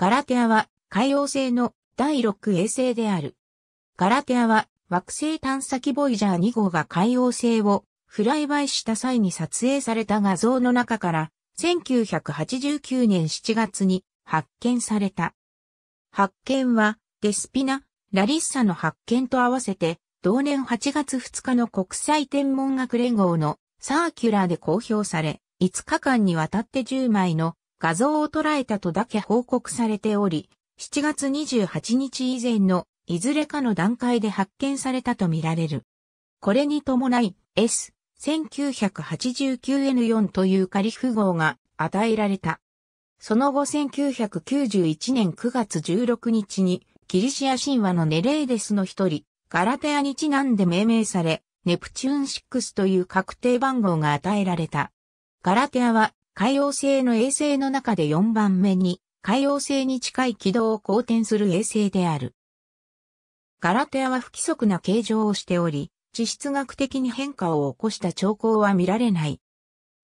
ガラテアは海洋星の第6衛星である。ガラテアは惑星探査機ボイジャー2号が海洋星をフライバイした際に撮影された画像の中から1989年7月に発見された。発見はデスピナ、ラリッサの発見と合わせて同年8月2日の国際天文学連合のサーキュラーで公表され5日間にわたって10枚の画像を捉えたとだけ報告されており、7月28日以前のいずれかの段階で発見されたとみられる。これに伴い S、1989N4 という仮符号が与えられた。その後1991年9月16日にギリシア神話のネレーデスの一人、ガラテアにちなんで命名され、ネプチューン6という確定番号が与えられた。ガラテアは海王星の衛星の中で4番目に、海王星に近い軌道を公転する衛星である。ガラテアは不規則な形状をしており、地質学的に変化を起こした兆候は見られない。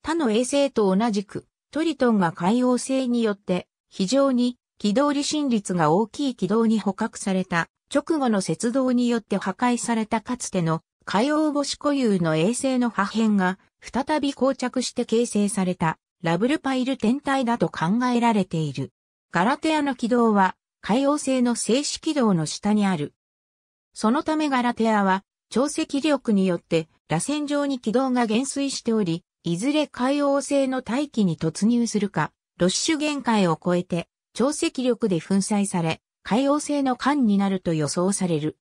他の衛星と同じく、トリトンが海王星によって非常に軌道離心率が大きい軌道に捕獲された直後の雪道によって破壊されたかつての海洋星固有の衛星の破片が再び膠着して形成されたラブルパイル天体だと考えられている。ガラテアの軌道は海王星の静止軌道の下にある。そのためガラテアは潮汐力によって螺旋状に軌道が減衰しており、いずれ海王星の大気に突入するか、ロッシュ限界を超えて潮汐力で粉砕され、海王星の間になると予想される。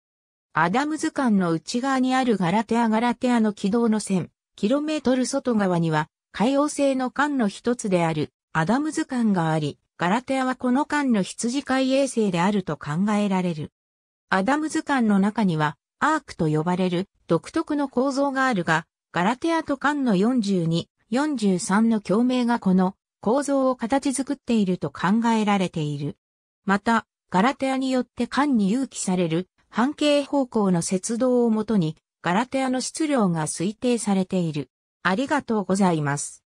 アダムズ間の内側にあるガラテアガラテアの軌道の線、キロメートル外側には海洋性の艦の一つであるアダムズ艦があり、ガラテアはこの艦の羊飼い衛星であると考えられる。アダムズ艦の中にはアークと呼ばれる独特の構造があるが、ガラテアと艦の42、43の共鳴がこの構造を形作っていると考えられている。また、ガラテアによって艦に誘起される半径方向の接動をもとに、ガラテアの質量が推定されている。ありがとうございます。